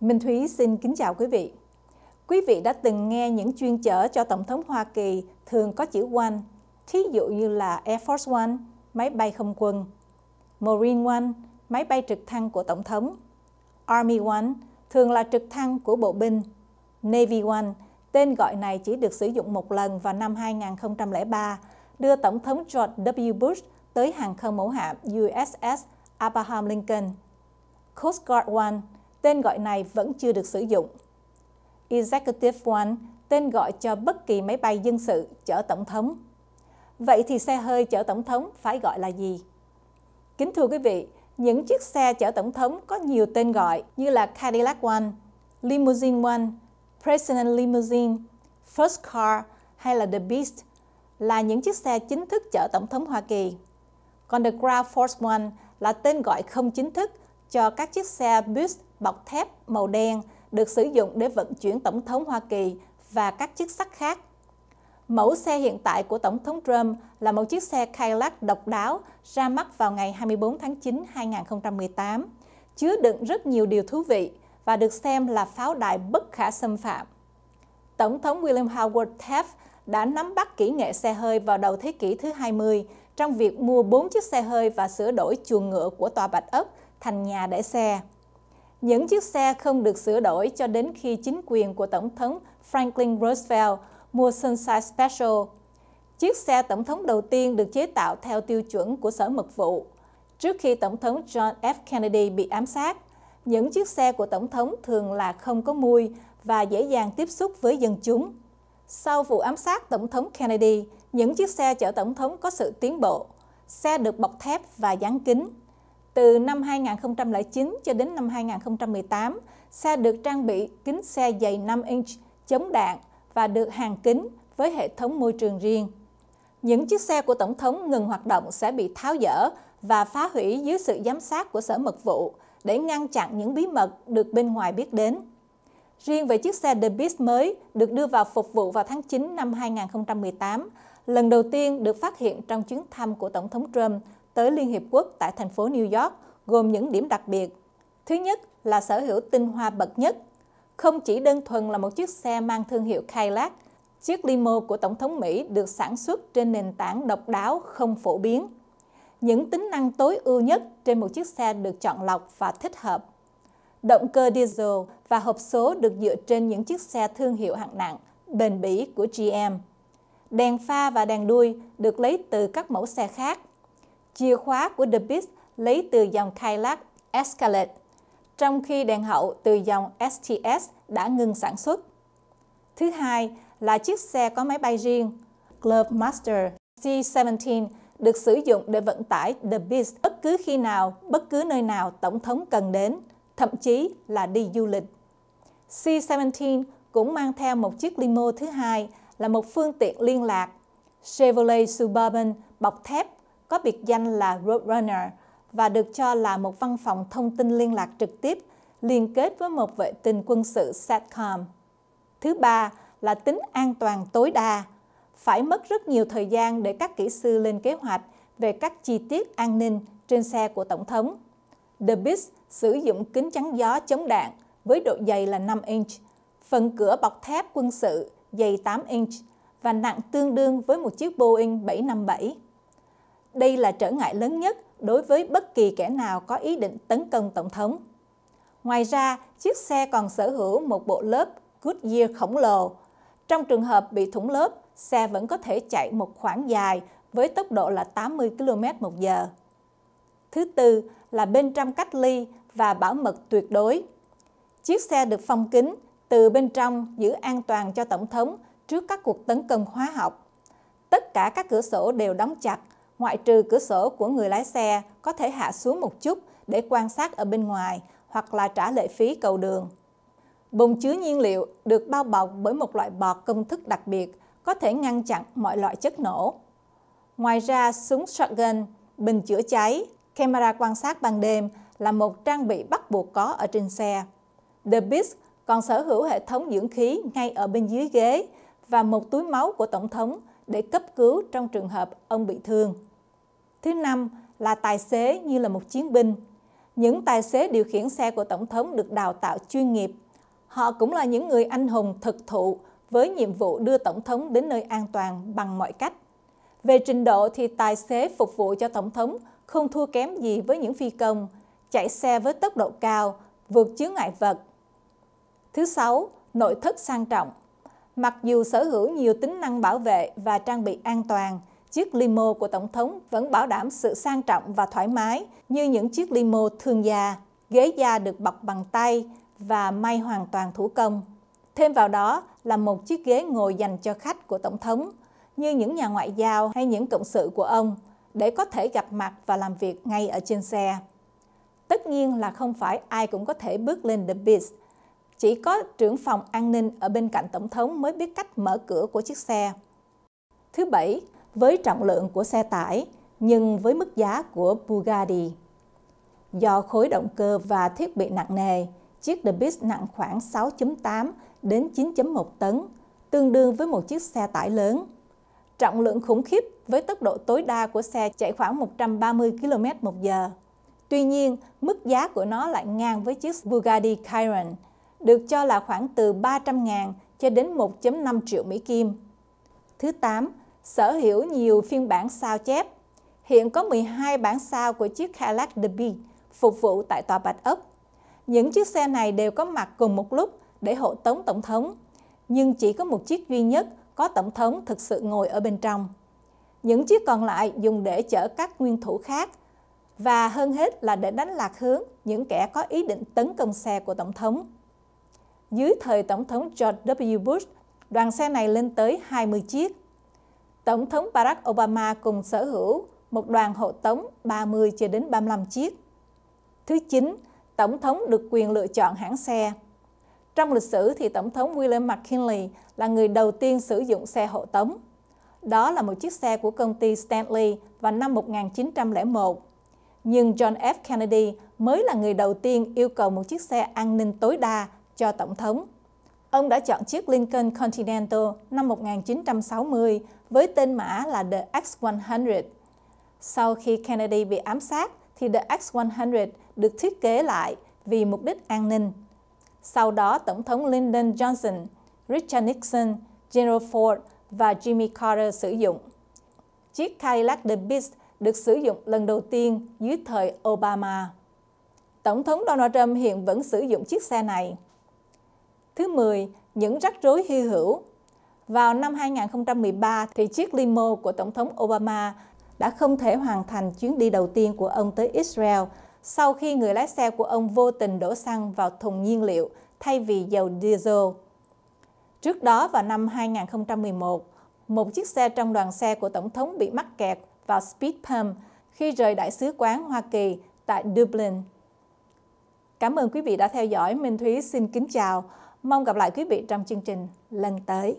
Minh Thúy xin kính chào quý vị. Quý vị đã từng nghe những chuyên chở cho Tổng thống Hoa Kỳ thường có chữ One, thí dụ như là Air Force One, máy bay không quân, Marine One, máy bay trực thăng của Tổng thống, Army One, thường là trực thăng của bộ binh, Navy One, tên gọi này chỉ được sử dụng một lần vào năm 2003, đưa Tổng thống George W. Bush tới hàng không mẫu hạm USS Abraham Lincoln. Coast Guard One – tên gọi này vẫn chưa được sử dụng. Executive One, tên gọi cho bất kỳ máy bay dân sự chở tổng thống. Vậy thì xe hơi chở tổng thống phải gọi là gì? Kính thưa quý vị, những chiếc xe chở tổng thống có nhiều tên gọi như là Cadillac One, Limousine One, President Limousine, First Car hay là The Beast là những chiếc xe chính thức chở tổng thống Hoa Kỳ. Còn The Ground Force One là tên gọi không chính thức cho các chiếc xe Beast bọc thép màu đen được sử dụng để vận chuyển Tổng thống Hoa Kỳ và các chức sắc khác. Mẫu xe hiện tại của Tổng thống Trump là một chiếc xe Cadillac độc đáo ra mắt vào ngày 24 tháng 9 2018, chứa đựng rất nhiều điều thú vị và được xem là pháo đài bất khả xâm phạm. Tổng thống William Howard Taft đã nắm bắt kỹ nghệ xe hơi vào đầu thế kỷ thứ 20 trong việc mua 4 chiếc xe hơi và sửa đổi chuồng ngựa của tòa Bạch Ốc thành nhà để xe. Những chiếc xe không được sửa đổi cho đến khi chính quyền của Tổng thống Franklin Roosevelt mua Sunside Special. Chiếc xe tổng thống đầu tiên được chế tạo theo tiêu chuẩn của Sở Mật vụ. Trước khi Tổng thống John F. Kennedy bị ám sát, những chiếc xe của Tổng thống thường là không có mùi và dễ dàng tiếp xúc với dân chúng. Sau vụ ám sát Tổng thống Kennedy, những chiếc xe chở Tổng thống có sự tiến bộ. Xe được bọc thép và dán kính. Từ năm 2009 cho đến năm 2018, xe được trang bị kính xe dày 5 inch chống đạn và được hàng kính với hệ thống môi trường riêng. Những chiếc xe của Tổng thống ngừng hoạt động sẽ bị tháo dỡ và phá hủy dưới sự giám sát của Sở Mật vụ để ngăn chặn những bí mật được bên ngoài biết đến. Riêng về chiếc xe The Beast mới được đưa vào phục vụ vào tháng 9 năm 2018, lần đầu tiên được phát hiện trong chuyến thăm của Tổng thống Trump tới Liên Hiệp Quốc tại thành phố New York gồm những điểm đặc biệt. Thứ nhất là sở hữu tinh hoa bậc nhất. Không chỉ đơn thuần là một chiếc xe mang thương hiệu Cadillac, chiếc limo của Tổng thống Mỹ được sản xuất trên nền tảng độc đáo không phổ biến. Những tính năng tối ưu nhất trên một chiếc xe được chọn lọc và thích hợp. Động cơ diesel và hộp số được dựa trên những chiếc xe thương hiệu hạng nặng, bền bỉ của GM. Đèn pha và đèn đuôi được lấy từ các mẫu xe khác Chìa khóa của The Beast lấy từ dòng Cadillac Escalade, trong khi đèn hậu từ dòng STS đã ngừng sản xuất. Thứ hai là chiếc xe có máy bay riêng, Club Master C-17 được sử dụng để vận tải The Beast bất cứ khi nào, bất cứ nơi nào Tổng thống cần đến, thậm chí là đi du lịch. C-17 cũng mang theo một chiếc limo thứ hai là một phương tiện liên lạc, Chevrolet Suburban bọc thép có biệt danh là Roadrunner và được cho là một văn phòng thông tin liên lạc trực tiếp liên kết với một vệ tinh quân sự SATCOM. Thứ ba là tính an toàn tối đa. Phải mất rất nhiều thời gian để các kỹ sư lên kế hoạch về các chi tiết an ninh trên xe của Tổng thống. The Beast sử dụng kính chắn gió chống đạn với độ dày là 5 inch, phần cửa bọc thép quân sự dày 8 inch và nặng tương đương với một chiếc Boeing 757. Đây là trở ngại lớn nhất đối với bất kỳ kẻ nào có ý định tấn công Tổng thống. Ngoài ra, chiếc xe còn sở hữu một bộ lớp Goodyear khổng lồ. Trong trường hợp bị thủng lớp, xe vẫn có thể chạy một khoảng dài với tốc độ là 80 km một giờ. Thứ tư là bên trong cách ly và bảo mật tuyệt đối. Chiếc xe được phong kính, từ bên trong giữ an toàn cho Tổng thống trước các cuộc tấn công hóa học. Tất cả các cửa sổ đều đóng chặt ngoại trừ cửa sổ của người lái xe có thể hạ xuống một chút để quan sát ở bên ngoài hoặc là trả lệ phí cầu đường. Bồn chứa nhiên liệu được bao bọc bởi một loại bọt công thức đặc biệt có thể ngăn chặn mọi loại chất nổ. Ngoài ra, súng shotgun, bình chữa cháy, camera quan sát ban đêm là một trang bị bắt buộc có ở trên xe. The Beast còn sở hữu hệ thống dưỡng khí ngay ở bên dưới ghế và một túi máu của Tổng thống để cấp cứu trong trường hợp ông bị thương. Thứ năm là tài xế như là một chiến binh. Những tài xế điều khiển xe của Tổng thống được đào tạo chuyên nghiệp. Họ cũng là những người anh hùng thực thụ với nhiệm vụ đưa Tổng thống đến nơi an toàn bằng mọi cách. Về trình độ thì tài xế phục vụ cho Tổng thống không thua kém gì với những phi công, chạy xe với tốc độ cao, vượt chướng ngại vật. Thứ sáu, nội thất sang trọng. Mặc dù sở hữu nhiều tính năng bảo vệ và trang bị an toàn, chiếc limo của Tổng thống vẫn bảo đảm sự sang trọng và thoải mái như những chiếc limo thường già ghế da được bọc bằng tay và may hoàn toàn thủ công. Thêm vào đó là một chiếc ghế ngồi dành cho khách của Tổng thống, như những nhà ngoại giao hay những cộng sự của ông, để có thể gặp mặt và làm việc ngay ở trên xe. Tất nhiên là không phải ai cũng có thể bước lên The Beast. Chỉ có trưởng phòng an ninh ở bên cạnh Tổng thống mới biết cách mở cửa của chiếc xe. Thứ bảy, với trọng lượng của xe tải nhưng với mức giá của Bugatti. Do khối động cơ và thiết bị nặng nề, chiếc The Beast nặng khoảng 6.8 đến 9.1 tấn, tương đương với một chiếc xe tải lớn. Trọng lượng khủng khiếp với tốc độ tối đa của xe chạy khoảng 130 km một giờ. Tuy nhiên, mức giá của nó lại ngang với chiếc Bugatti Chiron, được cho là khoảng từ 300.000 cho đến 1.5 triệu Mỹ Kim. Thứ 8 sở hữu nhiều phiên bản sao chép. Hiện có 12 bản sao của chiếc Cadillac The Bee phục vụ tại Tòa Bạch Ốc. Những chiếc xe này đều có mặt cùng một lúc để hộ tống tổng thống, nhưng chỉ có một chiếc duy nhất có tổng thống thực sự ngồi ở bên trong. Những chiếc còn lại dùng để chở các nguyên thủ khác và hơn hết là để đánh lạc hướng những kẻ có ý định tấn công xe của tổng thống. Dưới thời tổng thống George W. Bush, đoàn xe này lên tới 20 chiếc. Tổng thống Barack Obama cùng sở hữu một đoàn hộ tống 30 cho đến 35 chiếc. Thứ 9, Tổng thống được quyền lựa chọn hãng xe. Trong lịch sử thì Tổng thống William McKinley là người đầu tiên sử dụng xe hộ tống. Đó là một chiếc xe của công ty Stanley vào năm 1901. Nhưng John F. Kennedy mới là người đầu tiên yêu cầu một chiếc xe an ninh tối đa cho Tổng thống. Ông đã chọn chiếc Lincoln Continental năm 1960 với tên mã là The X100. Sau khi Kennedy bị ám sát, thì The X100 được thiết kế lại vì mục đích an ninh. Sau đó, Tổng thống Lyndon Johnson, Richard Nixon, General Ford và Jimmy Carter sử dụng. Chiếc Cadillac The Beast được sử dụng lần đầu tiên dưới thời Obama. Tổng thống Donald Trump hiện vẫn sử dụng chiếc xe này. Thứ 10, những rắc rối hy hữu. Vào năm 2013 thì chiếc limo của Tổng thống Obama đã không thể hoàn thành chuyến đi đầu tiên của ông tới Israel sau khi người lái xe của ông vô tình đổ xăng vào thùng nhiên liệu thay vì dầu diesel. Trước đó vào năm 2011, một chiếc xe trong đoàn xe của Tổng thống bị mắc kẹt vào speed pump khi rời Đại sứ quán Hoa Kỳ tại Dublin. Cảm ơn quý vị đã theo dõi. Minh Thúy xin kính chào. Mong gặp lại quý vị trong chương trình lần tới.